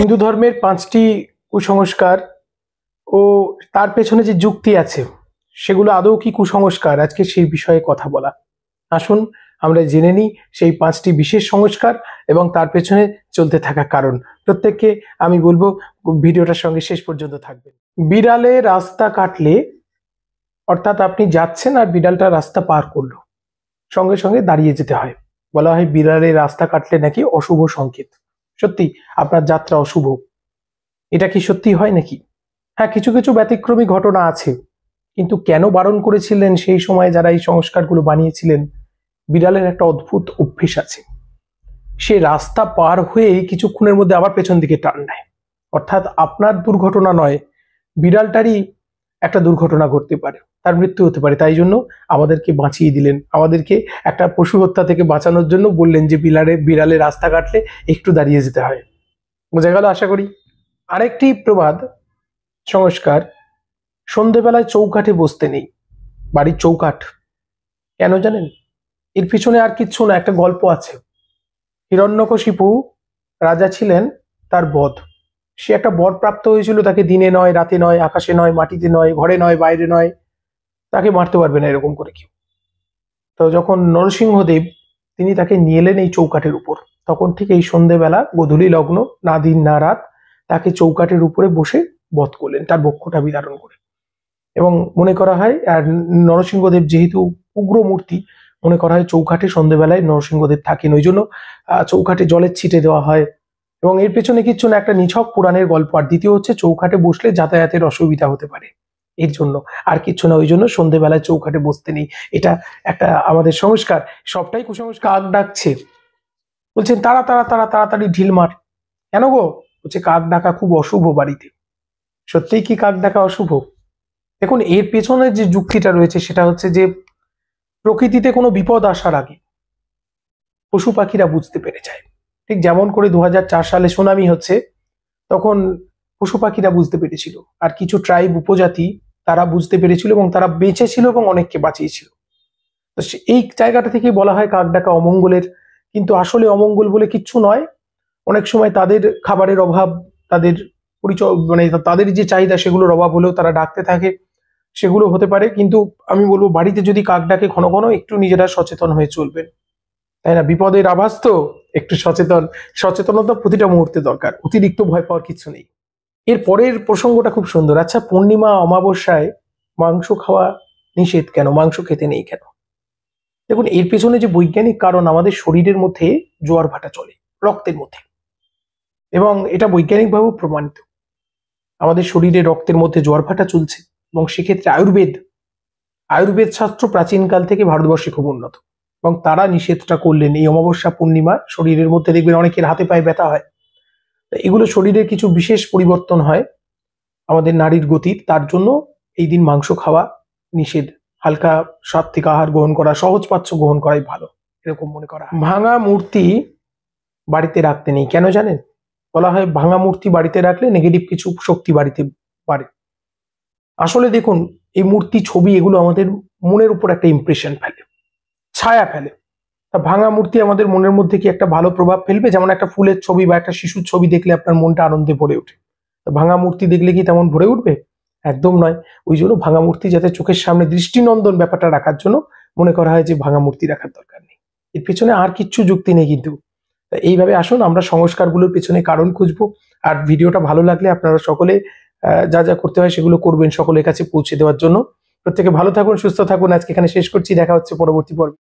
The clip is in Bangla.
হিন্দু ধর্মের পাঁচটি কুসংস্কার ও তার পেছনে যে যুক্তি আছে সেগুলো আদৌ কি কুসংস্কার আজকে সেই বিষয়ে কথা বলা আসুন আমরা জেনে নিই সেই পাঁচটি বিশেষ সংস্কার এবং তার পেছনে চলতে থাকা কারণ প্রত্যেককে আমি বলবো ভিডিওটার সঙ্গে শেষ পর্যন্ত থাকবে বিড়ালে রাস্তা কাটলে অর্থাৎ আপনি যাচ্ছেন আর বিড়ালটা রাস্তা পার করলো সঙ্গে সঙ্গে দাঁড়িয়ে যেতে হয় বলা হয় বিড়ালে রাস্তা কাটলে নাকি অশুভ সংকেত সত্যি আপনার যাত্রা অশুভ এটা কি সত্যি হয় নাকি হ্যাঁ কিছু কিছু ব্যতিক্রমী ঘটনা আছে কিন্তু কেন বারণ করেছিলেন সেই সময় যারা এই সংস্কারগুলো বানিয়েছিলেন বিড়ালের একটা অদ্ভুত অভ্যেস আছে সে রাস্তা পার হয়ে কিছুক্ষণের মধ্যে আবার পেছন দিকে টান নেয় অর্থাৎ আপনার দুর্ঘটনা নয় বিড়ালটারই একটা দুর্ঘটনা ঘটতে পারে তার মৃত্যু হতে পারে তাই জন্য আমাদেরকে বাঁচিয়ে দিলেন আমাদেরকে একটা পশু হত্যা থেকে বাঁচানোর জন্য বললেন যে বিলারে বিড়ালে রাস্তা কাটলে একটু দাঁড়িয়ে যেতে হয় বোঝা গেল আশা করি আরেকটি প্রবাদ সংস্কার সন্ধেবেলায় চৌকাঠে বসতে নেই বাড়ির চৌকাঠ কেন জানেন এর পিছনে আর কিচ্ছু না একটা গল্প আছে হিরণ্যকশিপু রাজা ছিলেন তার বধ সে একটা বর প্রাপ্ত হয়েছিল তাকে দিনে নয় রাতে নয় আকাশে নয় মাটিতে নয় ঘরে নয় বাইরে নয় তাকে মারতে পারবে না এরকম করে কেউ তো যখন নরসিংহদেব তিনি তাকে নিয়ে এলেন এই চৌকাঠের উপর তখন ঠিক এই সন্ধেবেলা গধূলি লগ্ন না দিন না রাত তাকে চৌকাঠের উপরে বসে বধ করলেন তার বক্ষটা বিদারণ করে এবং মনে করা হয় আর নরসিংহদেব যেহেতু উগ্র মূর্তি মনে করা হয় চৌকাঠে সন্ধেবেলায় নরসিংহদেব থাকেন ওই জন্য চৌকাঠে জলের ছিটে দেওয়া হয় এবং এর পেছনে কিচ্ছু না একটা নিছক পুরাণের গল্প আর দ্বিতীয় হচ্ছে চৌকাঠে বসলে যাতায়াতের অসুবিধা হতে পারে এর জন্য আর কিছু না ওই জন্য সন্ধেবেলায় চৌকাঠে বসতে নেই এটা একটা আমাদের সংস্কার সবটাই কুসংস্কার কাক ডাকছে বলছেন তারা তারা তারা তাড়াতাড়ি ঢিল মার কেন গো বলছে কাক ডাকা খুব অশুভ বাড়িতে সত্যিই কি কাক ডাকা অশুভ দেখুন এর পেছনে যে যুক্তিটা রয়েছে সেটা হচ্ছে যে প্রকৃতিতে কোনো বিপদ আসার আগে পশু পাখিরা বুঝতে পেরে যায় ঠিক যেমন করে দু সালে সুনামি হচ্ছে তখন পশু পাখিরা বুঝতে পেরেছিল আর কিছু ট্রাইব উপজাতি তারা বুঝতে পেরেছিল এবং তারা বেঁচেছিল এবং অনেককে বাঁচিয়েছিল তো এই জায়গাটা থেকেই বলা হয় কাক ডাকা অমঙ্গলের কিন্তু আসলে অমঙ্গল বলে কিচ্ছু নয় অনেক সময় তাদের খাবারের অভাব তাদের পরিচয় মানে তাদের যে চাহিদা সেগুলোর অভাব হলেও তারা ডাকতে থাকে সেগুলো হতে পারে কিন্তু আমি বলবো বাড়িতে যদি কাক ডাকে ঘন ঘন একটু নিজেরা সচেতন হয়ে চলবেন তাই না বিপদের আভাস তো একটু সচেতন সচেতনতা প্রতিটা মুহূর্তে দরকার অতিরিক্ত ভয় পাওয়ার কিছু নেই এর পরের প্রসঙ্গটা খুব সুন্দর আচ্ছা পূর্ণিমা অমাবস্যায় মাংস খাওয়া নিষেধ কেন মাংস খেতে নেই কেন দেখুন এর পেছনে যে বৈজ্ঞানিক কারণ আমাদের শরীরের মধ্যে জোয়ার ভাটা চলে রক্তের মধ্যে এবং এটা বৈজ্ঞানিকভাবেও প্রমাণিত আমাদের শরীরে রক্তের মধ্যে জোয়ার ভাটা চলছে এবং সেক্ষেত্রে আয়ুর্বেদ আয়ুর্বেদ শাস্ত্র প্রাচীনকাল থেকে ভারতবর্ষে খুব উন্নত এবং তারা নিষেধটা করলেন এই অমাবস্যা পূর্ণিমা শরীরের মধ্যে দেখবেন অনেকের হাতে পায়ে ব্যথা হয় এগুলো শরীরে কিছু বিশেষ পরিবর্তন হয় আমাদের নারীর গতির তার জন্য এই দিন মাংস খাওয়া নিষেধ হালকা সাত্বিক আহার গ্রহণ করা সহজ পাচ্ছ গ্রহণ করাই ভালো এরকম মনে করা ভাঙা মূর্তি বাড়িতে রাখতে নেই কেন জানেন বলা হয় ভাঙা মূর্তি বাড়িতে রাখলে নেগেটিভ কিছু শক্তি বাড়িতে বাড়ে আসলে দেখুন এই মূর্তি ছবি এগুলো আমাদের মনের উপর একটা ইমপ্রেশন ফেলে ছায়া ফেলে তা ভাঙা মূর্তি আমাদের মনের মধ্যে কি একটা ভালো প্রভাব ফেলবে যেমন একটা ফুলের ছবি বা একটা শিশুর ছবি দেখলে আপনার মনটা আনন্দে ভরে ওঠে তা ভাঙা মূর্তি দেখলে কি তেমন ভরে উঠবে একদম নয় ওই জন্য ভাঙা মূর্তি যাতে চোখের সামনে দৃষ্টিনন্দন ব্যাপারটা রাখার জন্য মনে করা হয় যে ভাঙা মূর্তি রাখার দরকার নেই এর পেছনে আর কিচ্ছু যুক্তি নেই কিন্তু এইভাবে আসুন আমরা সংস্কারগুলোর পেছনে কারণ খুঁজবো আর ভিডিওটা ভালো লাগলে আপনারা সকলে যা যা করতে হয় সেগুলো করবেন সকলের কাছে পৌঁছে দেওয়ার জন্য প্রত্যেকে ভালো থাকুন সুস্থ থাকুন আজকে এখানে শেষ করছি দেখা হচ্ছে পরবর্তী পর্ব